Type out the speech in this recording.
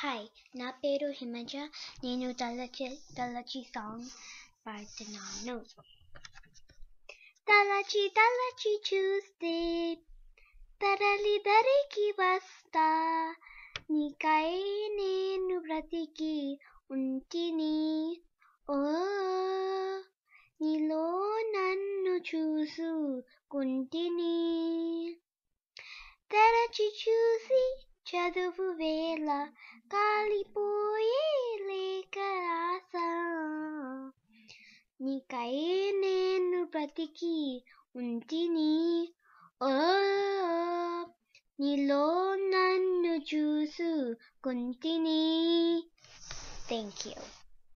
hi నా పేరు హిమజ నేను తలచి తలచి సాంగ్ పాడుతున్నాను తలచి తలచి చూస్తే తరలి దరికి వస్తా నీకై నేను బ్రతికి ఉంటిని ఓ నీలో నన్ను కుంటిని తెరచి చూసి చదువు వేళ కాలిపోయే లేక రాసా నీకై నేను బ్రతికి ఉంటిని ఓ నీలో నన్ను చూసు కుంటిని థ్యాంక్ యూ